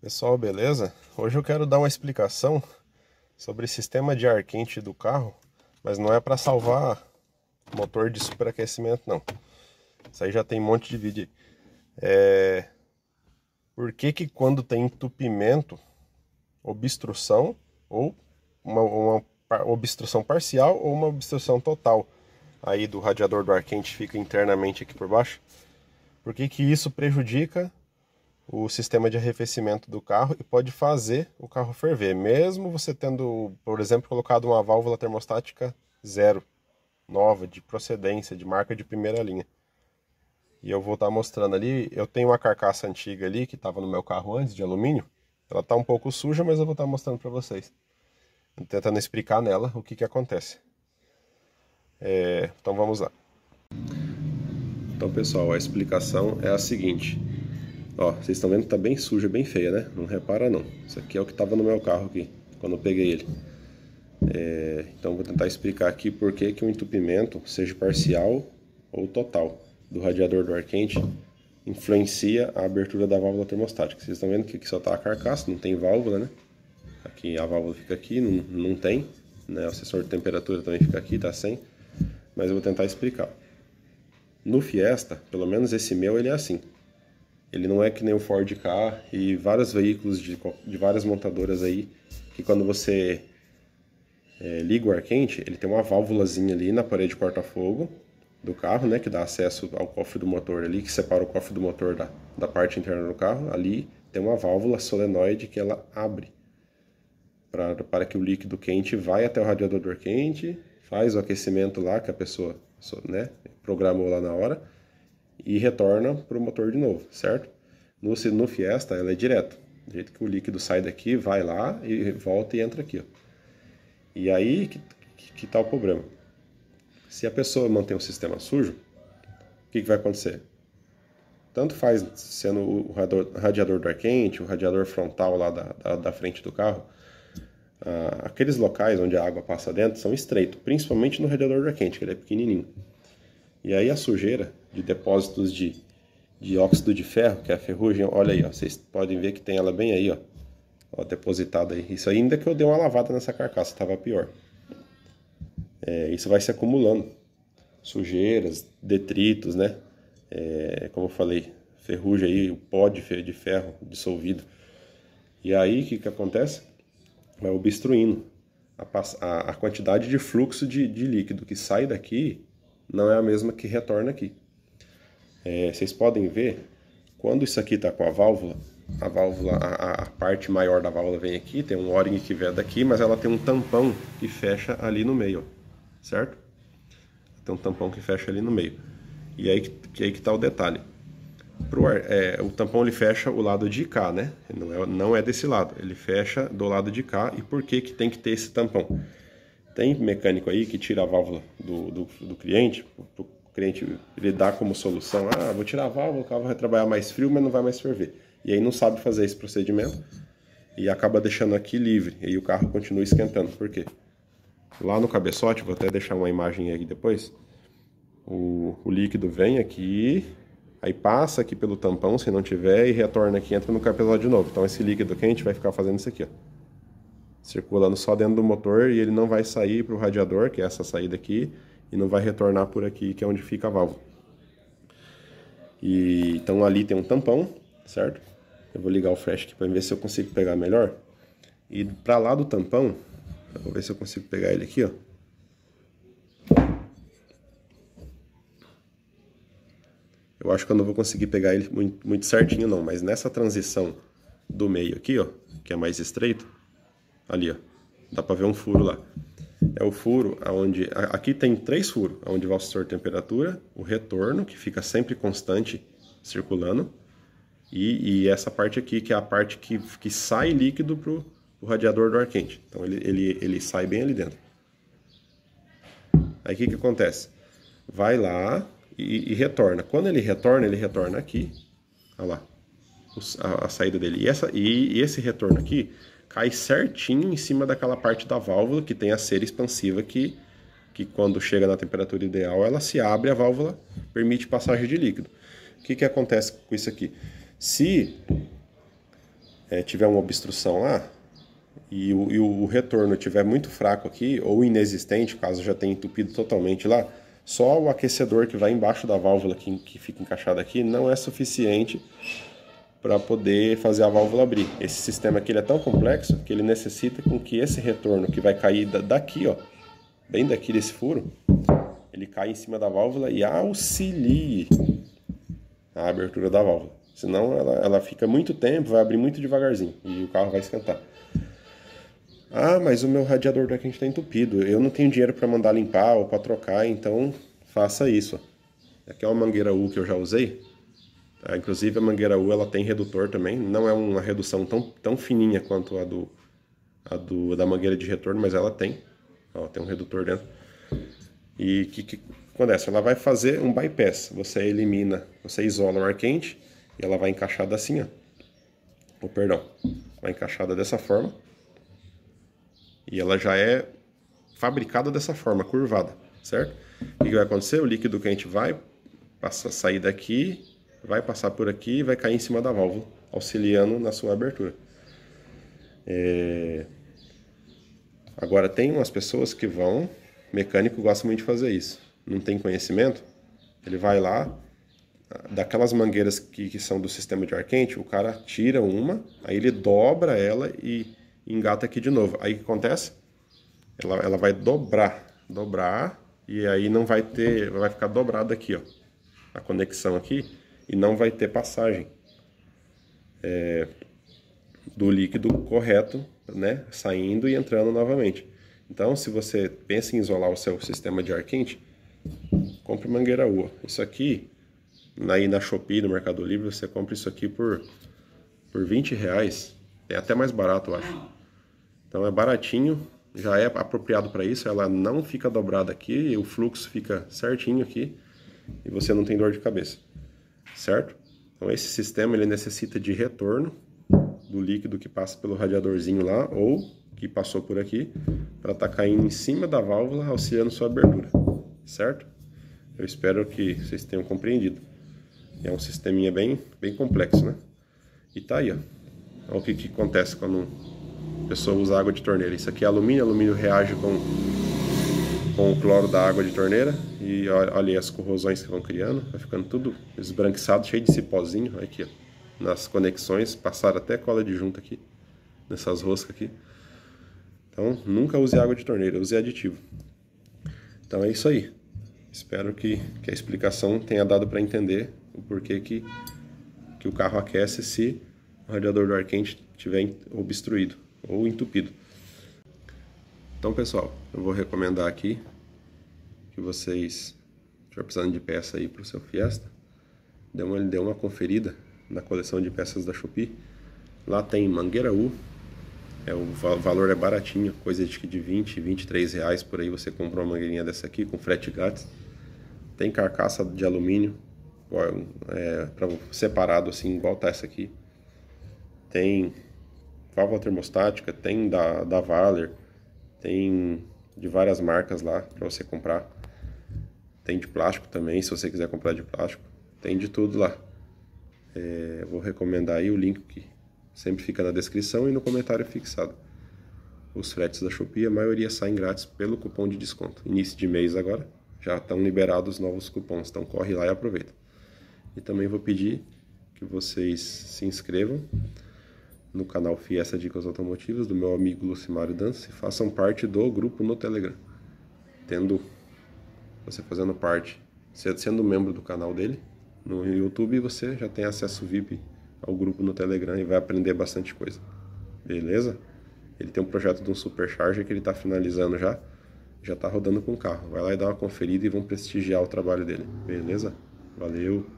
Pessoal, beleza? Hoje eu quero dar uma explicação sobre sistema de ar quente do carro, mas não é para salvar motor de superaquecimento não. Isso aí já tem um monte de vídeo. É... Por que que quando tem entupimento, obstrução ou uma, uma obstrução parcial ou uma obstrução total aí do radiador do ar quente fica internamente aqui por baixo? Por que que isso prejudica o sistema de arrefecimento do carro e pode fazer o carro ferver, mesmo você tendo, por exemplo, colocado uma válvula termostática zero, nova, de procedência, de marca de primeira linha. E eu vou estar tá mostrando ali, eu tenho uma carcaça antiga ali que estava no meu carro antes, de alumínio. Ela está um pouco suja, mas eu vou estar tá mostrando para vocês. Tentando explicar nela o que, que acontece. É, então vamos lá. Então pessoal, a explicação é a seguinte. Ó, vocês estão vendo que tá bem suja, bem feia, né? Não repara não. Isso aqui é o que tava no meu carro aqui, quando eu peguei ele. É, então vou tentar explicar aqui por que, que o entupimento, seja parcial ou total, do radiador do ar quente influencia a abertura da válvula termostática. Vocês estão vendo que aqui só está a carcaça, não tem válvula, né? Aqui a válvula fica aqui, não, não tem, né? O sensor de temperatura também fica aqui, tá sem. Mas eu vou tentar explicar. No Fiesta, pelo menos esse meu, ele é assim. Ele não é que nem o Ford KA e vários veículos de, de várias montadoras aí, que quando você é, liga o ar quente, ele tem uma válvulazinha ali na parede corta-fogo do carro, né, que dá acesso ao cofre do motor ali, que separa o cofre do motor da, da parte interna do carro. Ali tem uma válvula solenoide que ela abre para que o líquido quente vai até o radiador quente, faz o aquecimento lá que a pessoa né, programou lá na hora e retorna para o motor de novo, certo? No, no Fiesta ela é direta, do jeito que o líquido sai daqui, vai lá e volta e entra aqui. Ó. E aí que, que, que tá o problema. Se a pessoa mantém o sistema sujo, o que, que vai acontecer? Tanto faz sendo o radiador, radiador do ar quente, o radiador frontal lá da, da, da frente do carro, ah, aqueles locais onde a água passa dentro são estreitos, principalmente no radiador do ar quente, que ele é pequenininho. E aí a sujeira de depósitos de, de óxido de ferro, que é a ferrugem. Olha aí, ó, vocês podem ver que tem ela bem aí, ó, ó depositada aí. Isso ainda que eu dei uma lavada nessa carcaça, estava pior. É, isso vai se acumulando. Sujeiras, detritos, né? É, como eu falei, ferrugem aí, o pó de ferro, de ferro dissolvido. E aí o que, que acontece? Vai obstruindo. A, a, a quantidade de fluxo de, de líquido que sai daqui não é a mesma que retorna aqui. É, vocês podem ver, quando isso aqui está com a válvula, a válvula, a, a, parte maior da válvula vem aqui, tem um o-ring que vem daqui mas ela tem um tampão que fecha ali no meio, certo? Tem um tampão que fecha ali no meio. E aí que aí que está o detalhe. Pro, é, o tampão ele fecha o lado de cá, né? Não é, não é desse lado, ele fecha do lado de cá. E por que, que tem que ter esse tampão? Tem mecânico aí que tira a válvula do, do, do cliente o cliente ele dá como solução, ah, vou tirar a válvula, o carro vai trabalhar mais frio, mas não vai mais ferver. E aí não sabe fazer esse procedimento e acaba deixando aqui livre, e aí o carro continua esquentando. Por quê? Lá no cabeçote, vou até deixar uma imagem aí depois, o, o líquido vem aqui, aí passa aqui pelo tampão, se não tiver, e retorna aqui, entra no cabeçote de novo. Então esse líquido quente vai ficar fazendo isso aqui, ó circulando só dentro do motor e ele não vai sair para o radiador, que é essa saída aqui, e não vai retornar por aqui, que é onde fica a válvula. E, então ali tem um tampão, certo? Eu vou ligar o flash aqui para ver se eu consigo pegar melhor. E para lá do tampão, eu vou ver se eu consigo pegar ele aqui, ó. Eu acho que eu não vou conseguir pegar ele muito, muito certinho não, mas nessa transição do meio aqui, ó, que é mais estreito, ali, ó, dá para ver um furo lá é o furo onde aqui tem três furos, onde vai o sensor de temperatura, o retorno que fica sempre constante circulando e, e, essa parte aqui que é a parte que, que sai líquido para o radiador do ar quente. Então ele, ele, ele sai bem ali dentro. Aí o que, que acontece? Vai lá e, e, retorna. Quando ele retorna, ele retorna aqui. Olha lá a, a saída dele. E, essa, e, e esse retorno aqui cai certinho em cima daquela parte da válvula que tem a cera expansiva que, que quando chega na temperatura ideal, ela se abre, a válvula permite passagem de líquido. O que, que acontece com isso aqui? Se é, tiver uma obstrução lá e o, e o retorno estiver muito fraco aqui ou inexistente, caso já tenha entupido totalmente lá, só o aquecedor que vai embaixo da válvula que, que fica encaixado aqui não é suficiente para poder fazer a válvula abrir. Esse sistema aqui é tão complexo que ele necessita com que esse retorno que vai cair daqui, ó, bem daqui desse furo, ele caia em cima da válvula e auxilie a abertura da válvula. Senão ela, ela fica muito tempo, vai abrir muito devagarzinho e o carro vai esquentar. Ah, mas o meu radiador tá a gente está entupido. Eu não tenho dinheiro para mandar limpar ou para trocar, então faça isso. Aqui é uma mangueira U que eu já usei, ah, inclusive a mangueira U ela tem redutor também, não é uma redução tão, tão fininha quanto a do, a do da mangueira de retorno, mas ela tem. Ó, tem um redutor dentro. E o que, acontece? Ela vai fazer um bypass. Você elimina, você isola o ar quente e ela vai encaixada assim, ó. Oh, perdão. Vai encaixada dessa forma. E ela já é fabricada dessa forma, curvada, certo? O que vai acontecer? O líquido quente vai passar sair daqui, vai passar por aqui e vai cair em cima da válvula, auxiliando na sua abertura. É... Agora, tem umas pessoas que vão, mecânico gosta muito de fazer isso, não tem conhecimento, ele vai lá, daquelas mangueiras que, que são do sistema de ar quente, o cara tira uma, aí ele dobra ela e engata aqui de novo. Aí o que acontece? Ela, ela vai dobrar, dobrar, e aí não vai ter, vai ficar dobrada aqui, ó. A conexão aqui, e não vai ter passagem é, do líquido correto, né, saindo e entrando novamente. Então, se você pensa em isolar o seu sistema de ar quente, compre mangueira UA. Isso aqui, aí na Shopee, no Mercado Livre, você compra isso aqui por, por 20 reais. É até mais barato, eu acho. Então é baratinho, já é apropriado para isso, ela não fica dobrada aqui, o fluxo fica certinho aqui e você não tem dor de cabeça certo? Então esse sistema ele necessita de retorno do líquido que passa pelo radiadorzinho lá ou que passou por aqui para estar tá caindo em cima da válvula auxiliando sua abertura, certo? Eu espero que vocês tenham compreendido. É um sisteminha bem, bem complexo, né? E tá aí, ó. Olha então, o que, que acontece quando a pessoa usa água de torneira. Isso aqui é alumínio, alumínio reage com, com o cloro da água de torneira e olha as corrosões que vão criando, vai ficando tudo esbranquiçado, cheio de cipózinho. aqui, ó, nas conexões, passaram até cola de junta aqui, nessas roscas aqui. Então, nunca use água de torneira, use aditivo. Então é isso aí. Espero que, que a explicação tenha dado para entender o porquê que, que o carro aquece se o radiador do ar quente estiver obstruído ou entupido. Então, pessoal, eu vou recomendar aqui que vocês estiver precisando de peça aí para o seu Fiesta, dê uma, dê uma conferida na coleção de peças da Shopee. Lá tem mangueira U, é, o valor é baratinho, coisa de, de 20, 23 reais por aí você compra uma mangueirinha dessa aqui com frete grátis. Tem carcaça de alumínio é, é separado assim, igual tá essa aqui. Tem válvula termostática, tem da, da Valer, tem de várias marcas lá para você comprar. Tem de plástico também, se você quiser comprar de plástico. Tem de tudo lá. É, vou recomendar aí o link que sempre fica na descrição e no comentário fixado. Os fretes da Shopee, a maioria saem grátis pelo cupom de desconto. Início de mês agora, já estão liberados os novos cupons, então corre lá e aproveita. E também vou pedir que vocês se inscrevam no canal Fiesta Dicas Automotivas do meu amigo Lucimário Dança e façam parte do grupo no Telegram. Tendo você fazendo parte, sendo membro do canal dele no YouTube, você já tem acesso VIP ao grupo no Telegram e vai aprender bastante coisa. Beleza? Ele tem um projeto de um supercharger que ele está finalizando já. Já está rodando com o carro. Vai lá e dá uma conferida e vão prestigiar o trabalho dele. Beleza? Valeu!